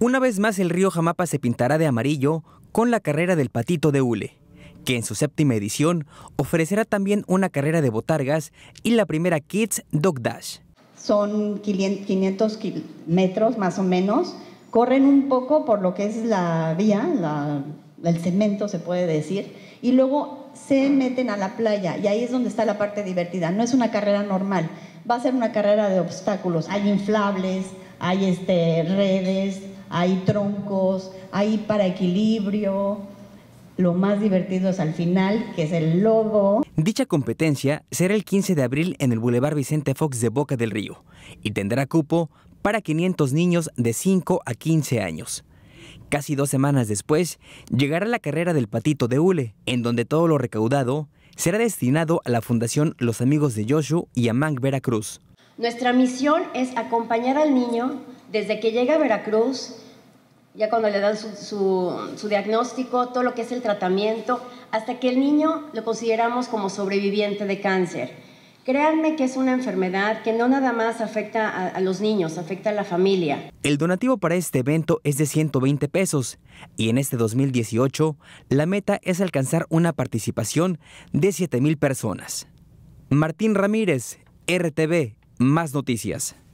Una vez más el río Jamapa se pintará de amarillo con la carrera del patito de hule, que en su séptima edición ofrecerá también una carrera de botargas y la primera Kids Dog Dash. Son 500 metros más o menos, corren un poco por lo que es la vía, el cemento se puede decir, y luego se meten a la playa y ahí es donde está la parte divertida. No es una carrera normal, va a ser una carrera de obstáculos, hay inflables, hay este, redes, hay troncos, hay para equilibrio. Lo más divertido es al final, que es el lobo. Dicha competencia será el 15 de abril en el Boulevard Vicente Fox de Boca del Río y tendrá cupo para 500 niños de 5 a 15 años. Casi dos semanas después, llegará la carrera del patito de Ule, en donde todo lo recaudado será destinado a la Fundación Los Amigos de Joshua y a Veracruz. Nuestra misión es acompañar al niño desde que llega a Veracruz ya cuando le dan su, diagnóstico, todo lo que es el tratamiento, hasta que el niño lo consideramos como sobreviviente de cáncer. Créanme que es una enfermedad que no nada más afecta a, a los niños, afecta a la familia. El donativo para este evento es de 120 pesos y en este 2018 la meta es alcanzar una participación de 7 mil personas. Martín Ramírez, RTV, más noticias.